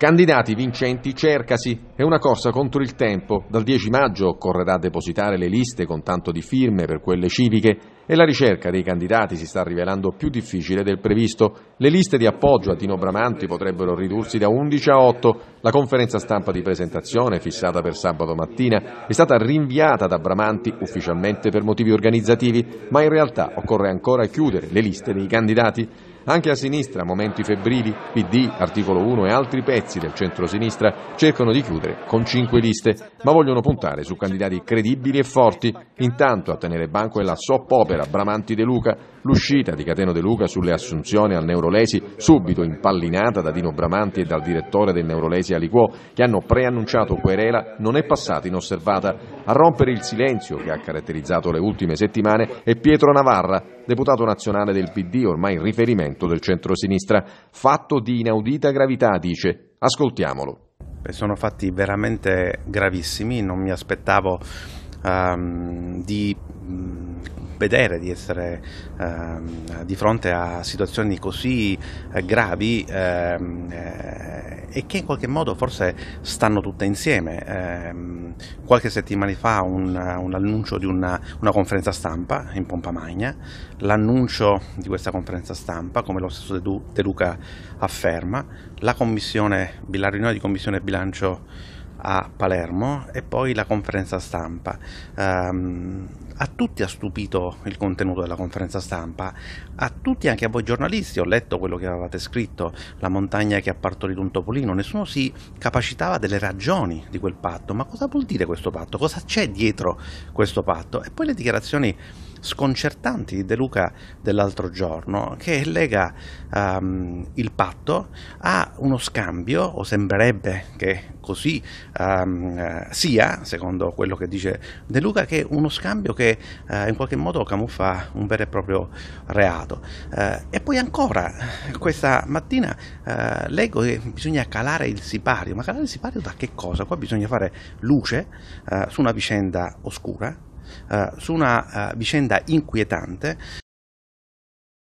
Candidati vincenti cercasi, è una corsa contro il tempo. Dal 10 maggio occorrerà depositare le liste con tanto di firme per quelle civiche e la ricerca dei candidati si sta rivelando più difficile del previsto. Le liste di appoggio a Tino Bramanti potrebbero ridursi da 11 a 8. La conferenza stampa di presentazione, fissata per sabato mattina, è stata rinviata da Bramanti ufficialmente per motivi organizzativi, ma in realtà occorre ancora chiudere le liste dei candidati. Anche a sinistra momenti febbrili, PD, articolo 1 e altri pezzi del centro-sinistra cercano di chiudere con cinque liste, ma vogliono puntare su candidati credibili e forti. Intanto a tenere banco è la opera Bramanti De Luca, l'uscita di Cateno De Luca sulle assunzioni al Neurolesi, subito impallinata da Dino Bramanti e dal direttore del Neurolesi Aliquò, che hanno preannunciato querela, non è passata inosservata. A rompere il silenzio che ha caratterizzato le ultime settimane è Pietro Navarra, deputato nazionale del PD, ormai riferimento progetto del centro-sinistra. fatto di inaudita gravità, dice. Ascoltiamolo. Sono fatti veramente gravissimi, non mi aspettavo um, di mm, vedere di essere ehm, di fronte a situazioni così eh, gravi ehm, eh, e che in qualche modo forse stanno tutte insieme. Ehm, qualche settimana fa un, un annuncio di una, una, conferenza stampa in pompa magna, l'annuncio di questa conferenza stampa, come lo stesso De, De Luca afferma, la commissione, la riunione di commissione bilancio a Palermo e poi la conferenza stampa. Um, a tutti ha stupito il contenuto della conferenza stampa, a tutti, anche a voi giornalisti, ho letto quello che avevate scritto, la montagna che ha partorito un topolino, nessuno si capacitava delle ragioni di quel patto, ma cosa vuol dire questo patto? Cosa c'è dietro questo patto? E poi le dichiarazioni sconcertanti di De Luca dell'altro giorno che lega um, il patto a uno scambio, o sembrerebbe che così um, sia, secondo quello che dice De Luca, che è uno scambio che uh, in qualche modo camuffa un vero e proprio reato. Uh, e poi ancora, questa mattina uh, leggo che bisogna calare il sipario, ma calare il sipario da che cosa? Qua bisogna fare luce su una vicenda oscura eh, su una eh, vicenda inquietante